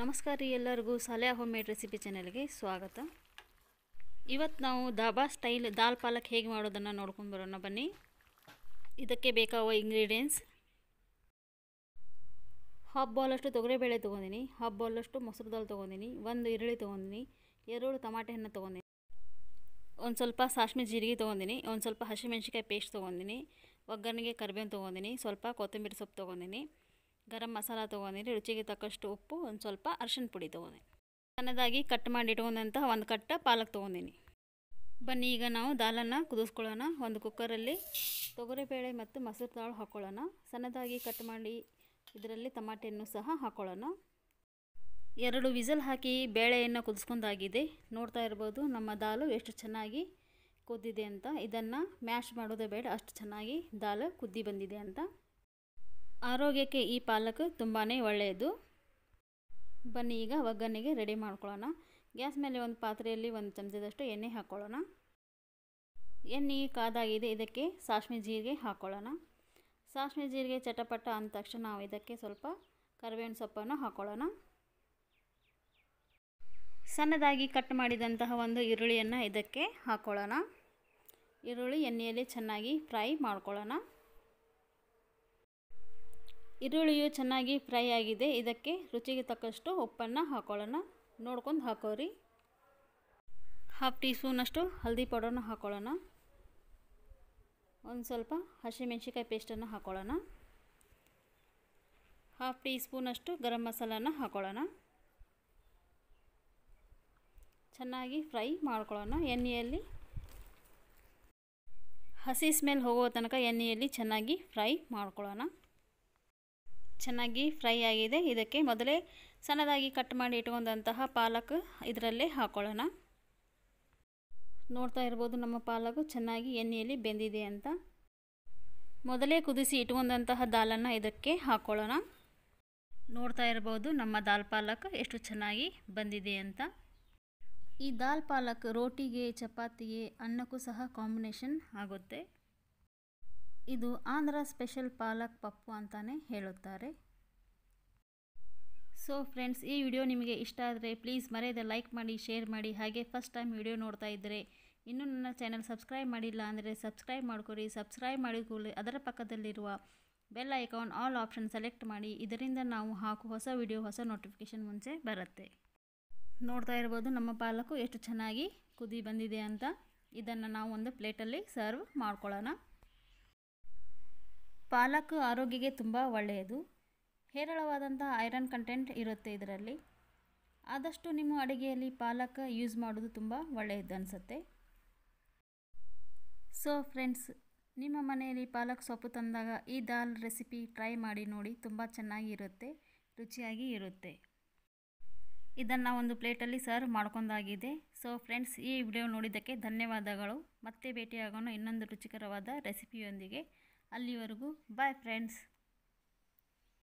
ನಮಸ್ಕಾರ ರೀ ಎಲ್ಲರಿಗೂ ಸಲಹೆ ಹೋಮ್ ಮೇಡ್ ರೆಸಿಪಿ ಚಾನೆಲ್ಗೆ ಸ್ವಾಗತ ಇವತ್ತು ನಾವು ದಾಬಾ ಸ್ಟೈಲ್ ದಾಲ್ ಪಾಲಕ್ ಹೇಗೆ ಮಾಡೋದನ್ನು ಬರೋಣ ಬನ್ನಿ ಇದಕ್ಕೆ ಬೇಕಾಗುವ ಇಂಗ್ರೀಡಿಯೆಂಟ್ಸ್ ಹಾಫ್ ಬೌಲಷ್ಟು ತೊಗರಿಬೇಳೆ ತೊಗೊಂಡಿನಿ ಹಾಫ್ ಬಾಲಷ್ಟು ಮೊಸರು ದಾಲ್ ತೊಗೊಂಡಿನಿ ಒಂದು ಈರುಳ್ಳಿ ತೊಗೊಂಡಿನಿ ಎರಡು ತಮಾಟೆ ಹಣ್ಣು ತೊಗೊಂಡಿನಿ ಒಂದು ಸ್ವಲ್ಪ ಸಾಸಿವೆ ಜೀರಿಗೆ ತೊಗೊಂಡಿನಿ ಒಂದು ಸ್ವಲ್ಪ ಹಸಿಮೆಣ್ಸಿಕಾಯಿ ಪೇಸ್ಟ್ ತೊಗೊಂಡಿನಿ ಒಗ್ಗರಣೆಗೆ ಕರಿಬೇವು ತೊಗೊಂಡಿನಿ ಸ್ವಲ್ಪ ಕೊತ್ತಂಬರಿ ಸೊಪ್ಪು ತೊಗೊಂಡಿನಿ ಗರಂ ಮಸಾಲ ತೊಗೊಂಡಿನಿ ರುಚಿಗೆ ತಕ್ಕಷ್ಟು ಉಪ್ಪು ಒಂದು ಸ್ವಲ್ಪ ಅರ್ಶಿಣ ಪುಡಿ ತೊಗೊಂಡಿನಿ ಸಣ್ಣದಾಗಿ ಕಟ್ ಮಾಡಿ ಇಟ್ಕೊಂಡಂತಹ ಒಂದು ಕಟ್ಟ ಪಾಲಕ್ ತೊಗೊಂಡಿನಿ ಬನ್ನಿ ಈಗ ನಾವು ದಾಲನ್ನು ಕುದಿಸ್ಕೊಳ್ಳೋಣ ಒಂದು ಕುಕ್ಕರಲ್ಲಿ ಬೇಳೆ ಮತ್ತು ಮೊಸರು ತಾಳು ಹಾಕ್ಕೊಳ್ಳೋಣ ಸಣ್ಣದಾಗಿ ಕಟ್ ಮಾಡಿ ಇದರಲ್ಲಿ ತಮಾಟೆಯನ್ನು ಸಹ ಹಾಕ್ಕೊಳ್ಳೋಣ ಎರಡು ವಿಸಲ್ ಹಾಕಿ ಬೇಳೆಯನ್ನು ಕುದಿಸ್ಕೊಂಡಾಗಿದೆ ನೋಡ್ತಾ ಇರ್ಬೋದು ನಮ್ಮ ದಾಲು ಎಷ್ಟು ಚೆನ್ನಾಗಿ ಕುದ್ದಿದೆ ಅಂತ ಇದನ್ನು ಮ್ಯಾಶ್ ಮಾಡೋದೇ ಬೇಡ ಅಷ್ಟು ಚೆನ್ನಾಗಿ ದಾಲು ಕುದ್ದಿ ಬಂದಿದೆ ಅಂತ ಆರೋಗ್ಯಕ್ಕೆ ಈ ಪಾಲಕ್ ತುಂಬಾ ಒಳ್ಳೆಯದು ಬನ್ನಿ ಈಗ ಒಗ್ಗರಣೆಗೆ ರೆಡಿ ಮಾಡ್ಕೊಳ್ಳೋಣ ಗ್ಯಾಸ್ ಮೇಲೆ ಒಂದು ಪಾತ್ರೆಯಲ್ಲಿ ಒಂದು ಚಮಚದಷ್ಟು ಎಣ್ಣೆ ಹಾಕ್ಕೊಳ್ಳೋಣ ಎಣ್ಣೆ ಕಾದಾಗಿದೆ ಇದಕ್ಕೆ ಸಾಸಿವೆ ಜೀರಿಗೆ ಹಾಕ್ಕೊಳ್ಳೋಣ ಸಾಸಿವೆ ಜೀರಿಗೆ ಚಟಪಟ ಅಂದ ತಕ್ಷಣ ನಾವು ಇದಕ್ಕೆ ಸ್ವಲ್ಪ ಕರಿಬೇವಿನ ಸೊಪ್ಪನ್ನು ಹಾಕ್ಕೊಳ್ಳೋಣ ಸಣ್ಣದಾಗಿ ಕಟ್ ಮಾಡಿದಂತಹ ಒಂದು ಈರುಳ್ಳಿಯನ್ನು ಇದಕ್ಕೆ ಹಾಕ್ಕೊಳ್ಳೋಣ ಈರುಳ್ಳಿ ಎಣ್ಣೆಯಲ್ಲಿ ಚೆನ್ನಾಗಿ ಫ್ರೈ ಮಾಡ್ಕೊಳ್ಳೋಣ ಈರುಳ್ಳಿಯು ಚೆನ್ನಾಗಿ ಫ್ರೈ ಆಗಿದೆ ಇದಕ್ಕೆ ರುಚಿಗೆ ತಕ್ಕಷ್ಟು ಉಪ್ಪನ್ನು ಹಾಕೊಳ್ಳೋಣ ನೋಡ್ಕೊಂಡು ಹಾಕೋರಿ ಹಾಫ್ ಟೀ ಸ್ಪೂನಷ್ಟು ಹಲ್ದಿ ಪೌಡರ್ನ ಹಾಕೊಳ್ಳೋಣ ಒಂದು ಸ್ವಲ್ಪ ಹಸಿಮೆಣ್ಸಿಕಾಯಿ ಪೇಸ್ಟನ್ನು ಹಾಕೊಳ್ಳೋಣ ಹಾಫ್ ಟೀ ಸ್ಪೂನಷ್ಟು ಗರಂ ಮಸಾಲಾನ ಹಾಕೊಳ್ಳೋಣ ಚೆನ್ನಾಗಿ ಫ್ರೈ ಮಾಡ್ಕೊಳ್ಳೋಣ ಎಣ್ಣೆಯಲ್ಲಿ ಹಸಿ ಸ್ಮೆಲ್ ಹೋಗೋ ತನಕ ಎಣ್ಣೆಯಲ್ಲಿ ಚೆನ್ನಾಗಿ ಫ್ರೈ ಮಾಡ್ಕೊಳ್ಳೋಣ ಚೆನ್ನಾಗಿ ಫ್ರೈ ಆಗಿದೆ ಇದಕ್ಕೆ ಮೊದಲೇ ಸಣ್ಣದಾಗಿ ಕಟ್ ಮಾಡಿ ಇಟ್ಕೊಂಡಂತಹ ಪಾಲಕ್ ಇದರಲ್ಲೇ ಹಾಕೊಳ್ಳೋಣ ನೋಡ್ತಾ ಇರ್ಬೋದು ನಮ್ಮ ಪಾಲಕ್ ಚೆನ್ನಾಗಿ ಎಣ್ಣೆಯಲ್ಲಿ ಬೆಂದಿದೆ ಅಂತ ಮೊದಲೇ ಕುದಿಸಿ ಇಟ್ಕೊಂಡಂತಹ ದಾಲನ್ನು ಇದಕ್ಕೆ ಹಾಕೊಳ್ಳೋಣ ನೋಡ್ತಾ ಇರ್ಬೋದು ನಮ್ಮ ದಾಲ್ ಪಾಲಕ್ ಎಷ್ಟು ಚೆನ್ನಾಗಿ ಬಂದಿದೆ ಅಂತ ಈ ದಾಲ್ ಪಾಲಕ್ ರೋಟಿಗೆ ಚಪಾತಿಗೆ ಅನ್ನಕ್ಕೂ ಸಹ ಕಾಂಬಿನೇಷನ್ ಆಗುತ್ತೆ ಇದು ಆಂಧ್ರ ಸ್ಪೆಷಲ್ ಪಾಲಕ್ ಪಪ್ಪು ಅಂತಲೇ ಹೇಳುತ್ತಾರೆ ಸೊ ಫ್ರೆಂಡ್ಸ್ ಈ ವಿಡಿಯೋ ನಿಮಗೆ ಇಷ್ಟ ಆದರೆ ಪ್ಲೀಸ್ ಮರೆಯದೆ ಲೈಕ್ ಮಾಡಿ ಶೇರ್ ಮಾಡಿ ಹಾಗೆ ಫಸ್ಟ್ ಟೈಮ್ ವಿಡಿಯೋ ನೋಡ್ತಾ ಇದ್ದರೆ ಇನ್ನೂ ನನ್ನ ಚಾನಲ್ ಸಬ್ಸ್ಕ್ರೈಬ್ ಮಾಡಿಲ್ಲ ಅಂದರೆ ಸಬ್ಸ್ಕ್ರೈಬ್ ಮಾಡ್ಕೊಳ್ಳಿ ಸಬ್ಸ್ಕ್ರೈಬ್ ಮಾಡಿಕೊಳ್ಳಿ ಅದರ ಪಕ್ಕದಲ್ಲಿರುವ bell icon all option select ಮಾಡಿ ಇದರಿಂದ ನಾವು ಹಾಕು ಹೊಸ ವಿಡಿಯೋ ಹೊಸ ನೋಟಿಫಿಕೇಷನ್ ಮುಂಚೆ ಬರುತ್ತೆ ನೋಡ್ತಾ ಇರ್ಬೋದು ನಮ್ಮ ಪಾಲಕು ಎಷ್ಟು ಚೆನ್ನಾಗಿ ಕುದಿ ಬಂದಿದೆ ಅಂತ ಇದನ್ನು ನಾವು ಒಂದು ಪ್ಲೇಟಲ್ಲಿ ಸರ್ವ್ ಮಾಡ್ಕೊಳ್ಳೋಣ ಪಾಲಕ್ ಆರೋಗ್ಯಕ್ಕೆ ತುಂಬ ಒಳ್ಳೆಯದು ಹೇರಳವಾದಂಥ ಐರನ್ ಕಂಟೆಂಟ್ ಇರುತ್ತೆ ಇದರಲ್ಲಿ ಆದಷ್ಟು ನಿಮ್ಮ ಅಡುಗೆಯಲ್ಲಿ ಪಾಲಕ್ ಯೂಸ್ ಮಾಡೋದು ತುಂಬ ಒಳ್ಳೆಯದು ಅನಿಸುತ್ತೆ ಸೊ ಫ್ರೆಂಡ್ಸ್ ನಿಮ್ಮ ಮನೆಯಲ್ಲಿ ಪಾಲಕ್ ಸೊಪ್ಪು ತಂದಾಗ ಈ ದಾಲ್ ರೆಸಿಪಿ ಟ್ರೈ ಮಾಡಿ ನೋಡಿ ತುಂಬ ಚೆನ್ನಾಗಿ ಇರುತ್ತೆ ರುಚಿಯಾಗಿ ಇರುತ್ತೆ ಇದನ್ನು ಒಂದು ಪ್ಲೇಟಲ್ಲಿ ಸರ್ವ್ ಮಾಡ್ಕೊಂಡಾಗಿದೆ ಸೊ ಫ್ರೆಂಡ್ಸ್ ಈ ವಿಡಿಯೋ ನೋಡಿದ್ದಕ್ಕೆ ಧನ್ಯವಾದಗಳು ಮತ್ತೆ ಭೇಟಿಯಾಗೋಣ ಇನ್ನೊಂದು ರುಚಿಕರವಾದ ರೆಸಿಪಿಯೊಂದಿಗೆ ಅಲ್ಲಿವರೆಗೂ ಬಾಯ್ ಫ್ರೆಂಡ್ಸ್